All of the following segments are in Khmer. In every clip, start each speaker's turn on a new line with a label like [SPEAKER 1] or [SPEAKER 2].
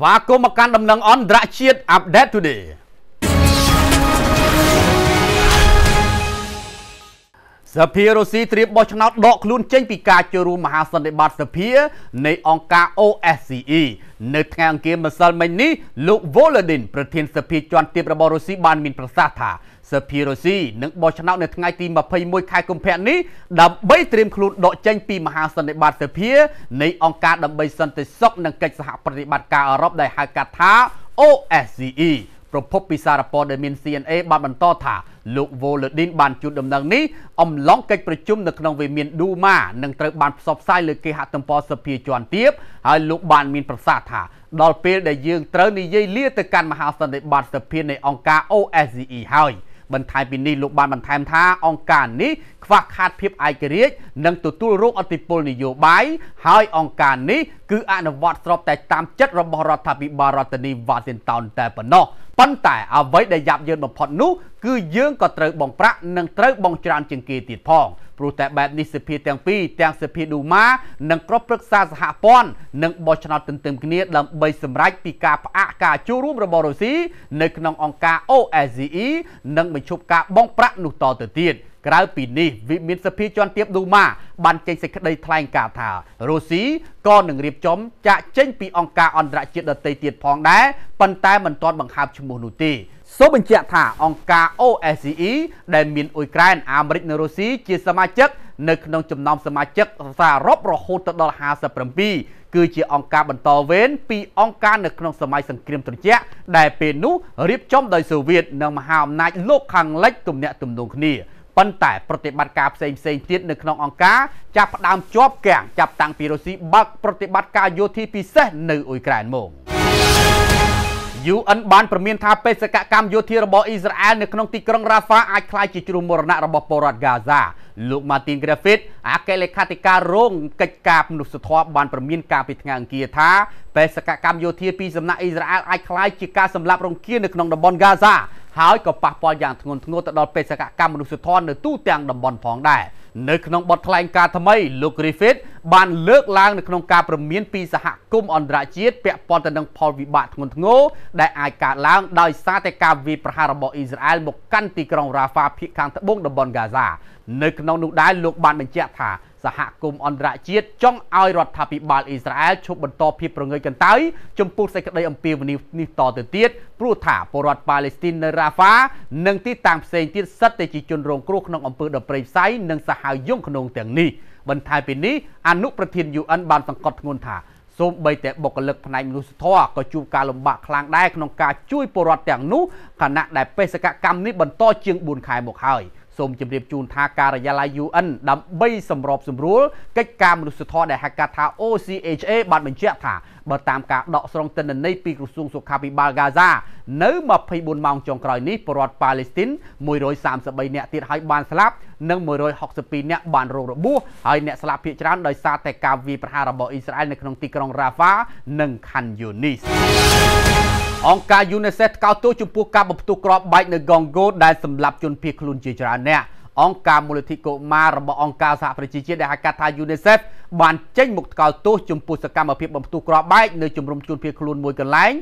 [SPEAKER 1] ស្វាគមន៍មកកាន់ដំណឹងអន្តរជាតិ Update Today សភារុស្ស៊ីត្រៀមបោះឆ្នោតដកខ្លួនចេញពីការចូលរួមមហាសន្និបាតសភា នៃអង្គការ OSCE នៅថ្ងៃអង្គារម្សិលមិញនេះលោក Volodin ប្រធានសភាជាន់ទាបរបស់រុស្ស៊ីបានមានប្រសាសន៍ថាសភារុស្ស៊ីនឹងបោះឆ្នោតនៅថ្ងៃទី21ខែកុម្ភៈនេះដើម្បីត្រៀមខ្លួនដកចេញពីមហាសន្និបាតសភានៃអង្គការដើម្បីសន្តិសុខនិងកិច្ចសហប្រតិបត្តិការអឺរ៉ុបដែលហៅកាត់ថា OSCE ប្រភពពីសារព័ត៌ដែលមាន CNA បានបន្តថាលោក Volodin បានជួបដំណឹងនេះអំឡុងកិច្ចប្រជុំនៅក្នុងវិមានឌូម៉ានឹងត្រូវបានផ្សព្វផ្សាយលើគេហទំព័រសភាជាន់ទាបហើយលោកបានមានប្រសាសន៍ថាដល់ពេលដែលយើងត្រូវនិយាយលាទៅកាន់មហាសន្និបាតសភានៃអង្គការ OSCE ហើយបន្ថែមពីនេះលោកបានបន្ថែមថាអង្គការនេះខ្វះខាតភាពឯករាជ្យនិងទទួលរងអធិបុលនយោបាយហើយអង្គការនេះគឺអនុវត្តស្របតែតាមចិត្តរបស់រដ្ឋាភិបាលរដ្ឋាភិបាលវ៉ាស៊ីនតោនតែប៉ុណ្ណោះប៉ុន្តែ អ្វីដែលយ៉ាប់យ៉ឺនបំផុតនោះគឺយើងក៏ត្រូវបងប្រាក់និងត្រូវបងច្រើនជាងគេទៀតផងព្រោះតែបែបនេះសភាទាំងពីរទាំងសភាឌូម៉ានិងក្រុមប្រឹក្សាសហព័ន្ធនឹងបោះឆ្នោតទន្ទឹមគ្នាដើម្បីសម្រេចពីការផ្អាកការចូលរួមរបស់រុស្ស៊ីនៅក្នុងអង្គការ OSCE និងបញ្ឈប់ការបងប្រាក់នោះតទៅទៀត។ក្រៅពីនេះវិមានសភាជាន់ទាបដូម៉ាបានចេញសេចក្តីថ្លែងការណ៍ថារុស្ស៊ីក៏នឹងរៀបចំចាក់ចេញពីអង្គការអន្តរជាតិដទៃទៀតផងដែរប៉ុន្តែមិនទាន់បង្ហើបឈ្មោះនោះទេសូមបញ្ជាក់ថាអង្គការ OSCE ដែលមានអ៊ុយក្រែនអាមេរិកនិងរុស្ស៊ីជាសមាជិក នៅក្នុងចំណោមសមាជិកសរុបរហូតដល់57គឺជាអង្គការបន្តវេនពីអង្គការនៅក្នុងសម័យសង្គ្រាមត្រជាក់ដែលពេលនោះរៀបចំដោយសូវៀតនិងមហាអំណាចលោកខាងលិចទំនាក់ទំនងគ្នា។ប៉ុន្តែប្រតិបត្តិការផ្សេងផ្សេងទៀតនៅក្នុងអង្គការចាប់ផ្ដើមជាប់គាំងចាប់តាំងពីរុស្ស៊ីបើកប្រតិបត្តិការយោធាពិសេសនៅអ៊ុយក្រែនមក UN បានព្រមានថាបេសកកម្មយោធារបស់អ៊ីស្រាអែលនៅក្នុងទីក្រុងរ៉ាហ្វាអាចក្លាយជាជ្រុំមរណៈរបស់ពលរដ្ឋហ្គាហ្សា លោក Martin Griffith អគ្គលេខាធិការរងកិច្ចការមនុស្សធម៌បានព្រមាន កាលពីថ្ងៃអង្គារថាបេសកកម្មយោធាពីសំណាក់អ៊ីស្រាអែលអាចក្លាយជាការសម្លាប់រង្គាលនៅក្នុងតំបន់ហ្គាហ្សា ហើយក៏ប៉ះពាល់យ៉ាងធ្ងន់ធ្ងរទៅដល់បេសកកម្មមនុស្សធម៌នៅទូទាំងតំបន់ផងដែរនៅក្នុងបទថ្លែងការណ៍ថ្មីលោក Griffith បានលើកឡើងនៅក្នុងការព្រមានពីសហគមន៍អន្តរជាតិពាក់ព័ន្ធទៅនឹងផលវិបាកធ្ងន់ធ្ងរដែលអាចកើតឡើងដោយសារតែការវាយប្រហាររបស់អ៊ីស្រាអែលមកកាន់ទីក្រុងរ៉ាហ្វាភាគខាងត្បូងតំបន់ហ្គាហ្សានៅក្នុងនោះដែរលោកបានបញ្ជាក់ថាសហគមន៍អន្តរជាតិចង់ឲ្យរដ្ឋាភិបាលអ៊ីស្រាអែលឈប់បន្តភាពប្រងើយកន្តើយចំពោះសេចក្តីអំពាវនាវនេះតទៅទៀតព្រោះថាពលរដ្ឋប៉ាឡេស្ទីននៅរ៉ាហ្វានិងទីតាំងផ្សេងទៀតសិតតែជាជនរងគ្រោះក្នុងអំពើដ៏ប្រេងផ្សៃនិងសាហាវយង់ក្នុងទាំងនេះបន្ថែមពីនេះអនុប្រធាន UN បានសង្កត់ធ្ងន់ថាសូម្បីតែបុគ្គលិកផ្នែកមនុស្សធម៌ក៏ជួបការលំបាកខ្លាំងដែរក្នុងការជួយពលរដ្ឋទាំងនោះខណៈដែលបេសកកម្មនេះបន្តជាង4ខែមកហើយសូមជម្រាបជូនថាការិយាល័យ UN ដើម្បីសម្របសម្រួលកិច្ចការមនុស្សធម៌ដែលហៅកាត់ថា OCHA បានបញ្ជាក់ថាបើតាមការដកស្រង់ទិន្នន័យពីក្រសួងសុខាភិបាលហ្គាហ្សា នៅ24ម៉ោងចុងក្រោយនេះពលរដ្ឋប៉ាឡេស្ទីន133នាក់ទៀតហើយបានស្លាប់និង162នាក់បានរងរបួសហើយអ្នកស្លាប់ភាគច្រើនដោយសារតែការវាយប្រហាររបស់អ៊ីស្រាអែលនៅក្នុងទីក្រុងរ៉ាហ្វានិងខាន់យូនីសអង្គការ UNICEF ថ្កោលទោសចំពោះការបំផ្ទុះគ្រាប់បែកនៅកុងហ្គោដែលសម្លាប់ជនភៀសខ្លួនជាច្រើននាក់អង្គការមូលនិធិកុមាររបស់អង្គការសហប្រជាជាតិដែលហៅកាត់ថា UNICEF បានចេញមកថ្កោលទោសចំពោះសកម្មភាពបំផ្ទុះគ្រាប់បែកនៅ ជំរំជនភៀសខ្លួនមួយកន្លែង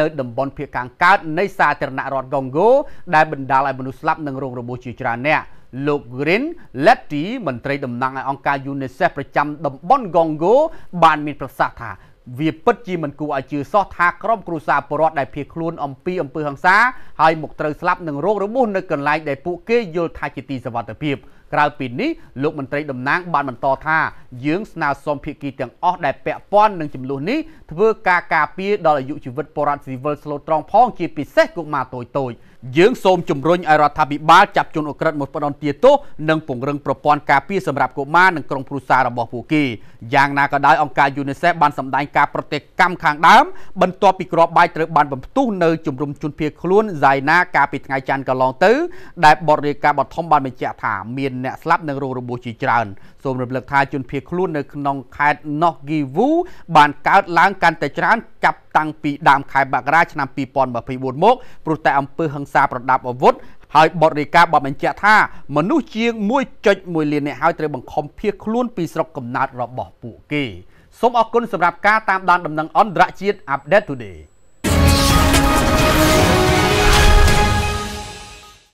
[SPEAKER 1] នៅតំបន់ភៀសខាងកើតនៃសាធារណរដ្ឋកុងហ្គោដែលបណ្ដាលឲ្យមនុស្សស្លាប់និងរងរបួសជាច្រើនអ្នកលោក Green Letty មន្ត្រីតំណាងឲ្យអង្គការ UNICEF ប្រចាំតំបន់ Congo បានមានប្រសាសន៍ថាវាពិតជាមិនគួរឲ្យជឿសោះថាក្រុមគ្រួសារពលរដ្ឋដែលភៀសខ្លួនអំពីអំពើហិង្សាហើយមកត្រូវស្លាប់នឹងរោគរបួសនៅកន្លែងដែលពួកគេយល់ថាជាទីសុវត្ថិភាពក្រៅពីនេះលោកមន្ត្រីតំណាងបានបន្តថាយើង ស្នើសុំភាគីទាំងអស់ដែលពាក់ព័ន្ធនឹងចំនួននេះធ្វើការការពារដល់អាយុជីវិតបរិវត្តស៊ីវិលស្លូតត្រង់ផងជាពិសេសកុមារតូចតូចយើងសូមជំរុញឲ្យរដ្ឋាភិបាលចាប់ជនអ ுக ្រិតមកផ្ដន់ទាទោសនិងពង្រឹងប្រព័ន្ធការពារសម្រាប់កុមារនិងក្រុមគ្រួសាររបស់ពួកគេយ៉ាងណាក៏ដោយអង្គការ UNICEF បានសម្ដែងការប្រតិកម្មខាងដើមបន្ទាប់ពីក្របបាយត្រូវបានបំផ្ទុះនៅជំរំជនភៀសខ្លួន Zaina កាលពីថ្ងៃច័ន្ទកន្លងទៅដែលបទរាយការណ៍បឋមបានបញ្ជាក់ថាមានអ្នកស្លាប់និងរងរបួសជាច្រើនសូមរំលឹកថាជនភៀសខ្លួននៅក្នុងខេត្ត North Kivu បានកើតឡើងកាន់តែច្រើនចាប់តាំងពីដើមខែមករាឆ្នាំ2024មកព្រោះតែអំពើហិង្សាប្រដាប់អាវុធហើយបទរាយការណ៍បានបញ្ជាក់ថា មនុស្សជាង1.1លាននាក់ហើយត្រូវបង្ខំភៀសខ្លួនពីស្រុកកំណើតរបស់ពួកគេសូមអរគុណសម្រាប់ការតាមដានដំណឹងអន្តរជាតិ Update Today